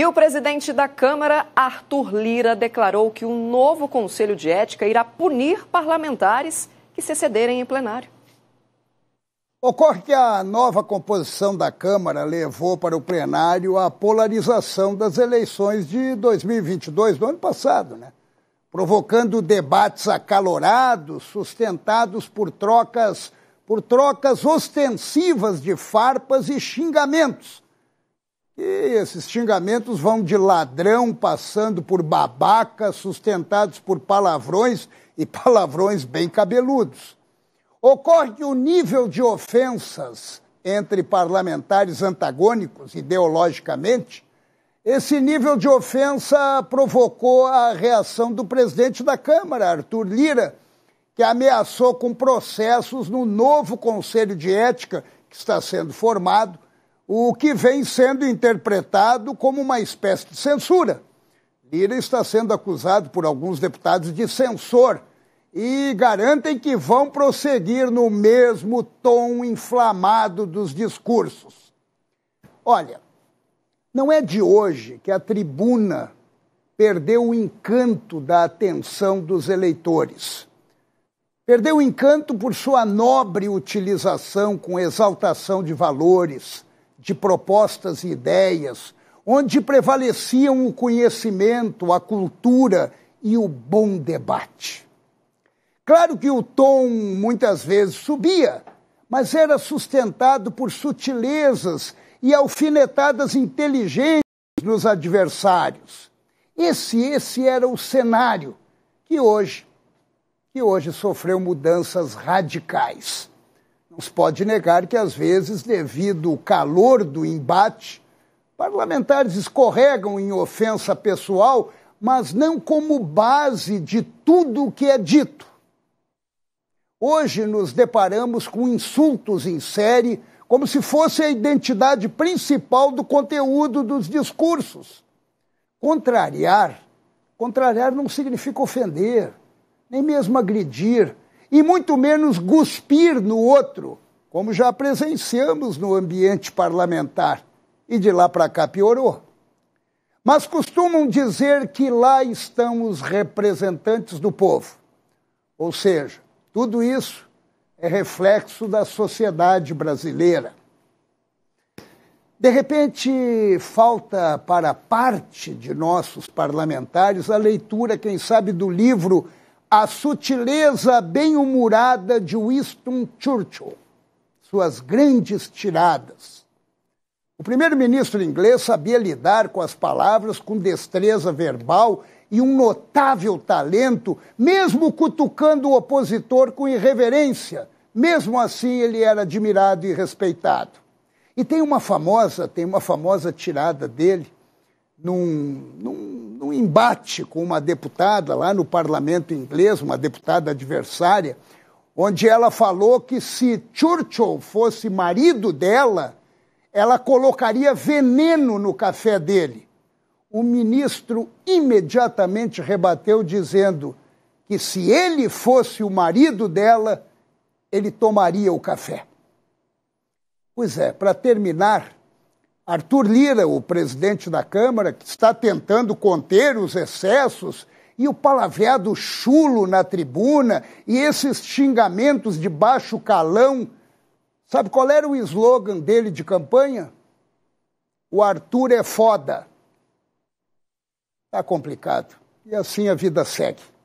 E o presidente da Câmara, Arthur Lira, declarou que um novo Conselho de Ética irá punir parlamentares que se cederem em plenário. Ocorre que a nova composição da Câmara levou para o plenário a polarização das eleições de 2022, do ano passado, né? provocando debates acalorados, sustentados por trocas, por trocas ostensivas de farpas e xingamentos e esses xingamentos vão de ladrão, passando por babaca, sustentados por palavrões e palavrões bem cabeludos. Ocorre que o nível de ofensas entre parlamentares antagônicos ideologicamente, esse nível de ofensa provocou a reação do presidente da Câmara, Arthur Lira, que ameaçou com processos no novo Conselho de Ética que está sendo formado o que vem sendo interpretado como uma espécie de censura. Lira está sendo acusado por alguns deputados de censor e garantem que vão prosseguir no mesmo tom inflamado dos discursos. Olha, não é de hoje que a tribuna perdeu o encanto da atenção dos eleitores. Perdeu o encanto por sua nobre utilização com exaltação de valores de propostas e ideias, onde prevaleciam o conhecimento, a cultura e o bom debate. Claro que o tom muitas vezes subia, mas era sustentado por sutilezas e alfinetadas inteligentes nos adversários. Esse esse era o cenário que hoje que hoje sofreu mudanças radicais se pode negar que, às vezes, devido ao calor do embate, parlamentares escorregam em ofensa pessoal, mas não como base de tudo o que é dito. Hoje nos deparamos com insultos em série, como se fosse a identidade principal do conteúdo dos discursos. Contrariar, contrariar não significa ofender, nem mesmo agredir e muito menos guspir no outro, como já presenciamos no ambiente parlamentar e de lá para cá piorou. Mas costumam dizer que lá estão os representantes do povo. Ou seja, tudo isso é reflexo da sociedade brasileira. De repente, falta para parte de nossos parlamentares a leitura, quem sabe, do livro a sutileza bem-humorada de Winston Churchill, suas grandes tiradas. O primeiro-ministro inglês sabia lidar com as palavras com destreza verbal e um notável talento, mesmo cutucando o opositor com irreverência. Mesmo assim, ele era admirado e respeitado. E tem uma famosa, tem uma famosa tirada dele num, num embate com uma deputada lá no parlamento inglês, uma deputada adversária, onde ela falou que se Churchill fosse marido dela, ela colocaria veneno no café dele. O ministro imediatamente rebateu, dizendo que se ele fosse o marido dela, ele tomaria o café. Pois é, para terminar, Arthur Lira, o presidente da Câmara, que está tentando conter os excessos e o palavreado chulo na tribuna e esses xingamentos de baixo calão. Sabe qual era o slogan dele de campanha? O Arthur é foda. Tá complicado. E assim a vida segue.